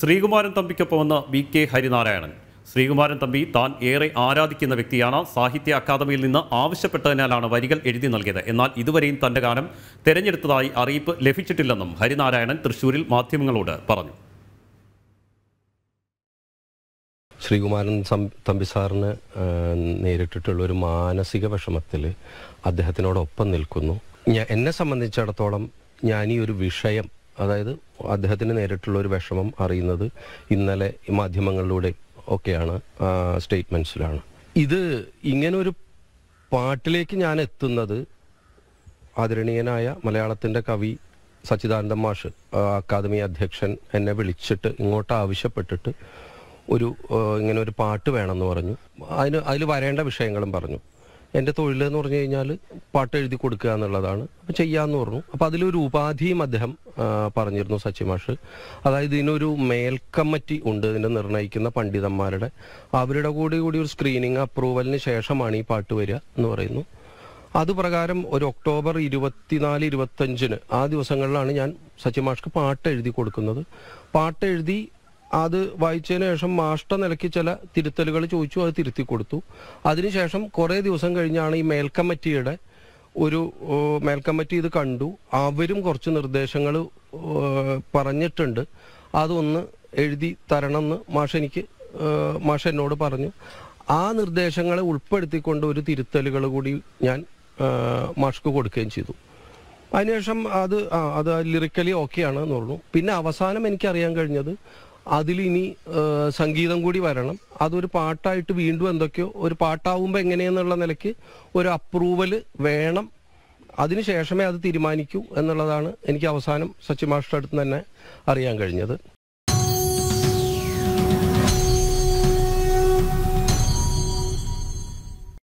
ശ്രീകുമാരൻ തമ്പിക്കൊപ്പമെന്ന് V K Harinarayanan Sreekumaran Thampi താൻ ഏറെ ആരാധിക്കുന്ന വ്യക്തിയാണ് സാഹിത്യ അക്കാദമിയിൽ നിന്ന് ആവശ്യപ്പെട്ടതിനാലാണ് വരികൾ എഴുതി നൽകിയത് എന്നാൽ ഇതുവരെയും തന്റെ ഗാനം തെരഞ്ഞെടുത്തതായി അറിയിപ്പ് ലഭിച്ചിട്ടില്ലെന്നും ഹരിനാരായണൻ തൃശൂരിൽ മാധ്യമങ്ങളോട് പറഞ്ഞു ശ്രീകുമാരൻ തമ്പി സാറിന് നേരിട്ടിട്ടുള്ള ഒരു മാനസിക വിഷമത്തിൽ അദ്ദേഹത്തിനോടൊപ്പം നിൽക്കുന്നു എന്നെ സംബന്ധിച്ചിടത്തോളം ഞാൻ ഈ ഒരു വിഷയം അതായത് അദ്ദേഹത്തിന് നേരിട്ടുള്ള ഒരു വിഷമം അറിയുന്നത് ഇന്നലെ മാധ്യമങ്ങളിലൂടെ ഒക്കെയാണ് സ്റ്റേറ്റ്മെന്റ്സിലാണ് ഇത് ഇങ്ങനെ ഒരു പാട്ടിലേക്ക് ഞാൻ എത്തുന്നത് ആദരണീയനായ മലയാളത്തിൻ്റെ കവി സച്ചിദാനന്ദ മാഷ് അക്കാദമി അധ്യക്ഷൻ എന്നെ വിളിച്ചിട്ട് ഇങ്ങോട്ട് ആവശ്യപ്പെട്ടിട്ട് ഒരു ഇങ്ങനെ ഒരു പാട്ട് വേണമെന്ന് പറഞ്ഞു അതിന് അതിൽ വരേണ്ട വിഷയങ്ങളും പറഞ്ഞു എൻ്റെ തൊഴിൽ എന്ന് പറഞ്ഞു കഴിഞ്ഞാൽ പാട്ട് എഴുതി കൊടുക്കുക എന്നുള്ളതാണ് അപ്പം ചെയ്യാമെന്ന് പറഞ്ഞു അപ്പം അതിലൊരു ഉപാധിയും അദ്ദേഹം പറഞ്ഞിരുന്നു സച്ചി മാഷ് അതായത് ഇതിനൊരു മേൽക്കമ്മറ്റി ഉണ്ട് ഇതിനെ നിർണ്ണയിക്കുന്ന പണ്ഡിതന്മാരുടെ അവരുടെ കൂടി കൂടി ഒരു സ്ക്രീനിങ് അപ്രൂവലിന് ശേഷമാണ് ഈ പാട്ട് വരിക എന്ന് പറയുന്നു അത് പ്രകാരം ഒരു ഒക്ടോബർ ഇരുപത്തിനാല് ഇരുപത്തഞ്ചിന് ആ ദിവസങ്ങളിലാണ് ഞാൻ സച്ചി മാഷ്ക്ക് പാട്ട് എഴുതി കൊടുക്കുന്നത് പാട്ട് എഴുതി അത് വായിച്ചതിന് ശേഷം മാഷ്ട നിലയ്ക്ക് ചില തിരുത്തലുകൾ ചോദിച്ചു അത് തിരുത്തി കൊടുത്തു അതിനുശേഷം കുറേ ദിവസം കഴിഞ്ഞാണ് ഈ മേൽക്കമ്മറ്റിയുടെ ഒരു മേൽക്കമ്മറ്റി ഇത് കണ്ടു അവരും കുറച്ച് നിർദ്ദേശങ്ങൾ പറഞ്ഞിട്ടുണ്ട് അതൊന്ന് എഴുതി തരണം എന്ന് മാഷ് എനിക്ക് മാഷ് എന്നോട് പറഞ്ഞു ആ നിർദ്ദേശങ്ങളെ ഉൾപ്പെടുത്തിക്കൊണ്ട് ഒരു തിരുത്തലുകൾ കൂടി ഞാൻ മാഷ്ക്ക് കൊടുക്കുകയും ചെയ്തു അതിനുശേഷം അത് അത് ലിറിക്കലി ഓക്കെയാണ് എന്ന് പറഞ്ഞു പിന്നെ അവസാനം എനിക്കറിയാൻ കഴിഞ്ഞത് അതിലിനി സംഗീതം കൂടി വരണം അതൊരു പാട്ടായിട്ട് വീണ്ടും എന്തൊക്കെയോ ഒരു പാട്ടാവുമ്പോൾ എങ്ങനെയെന്നുള്ള നിലയ്ക്ക് ഒരു അപ്രൂവൽ വേണം അതിനുശേഷമേ അത് തീരുമാനിക്കൂ എന്നുള്ളതാണ് എനിക്ക് അവസാനം സച്ചി മാഷ്ടടുത്ത് തന്നെ അറിയാൻ കഴിഞ്ഞത്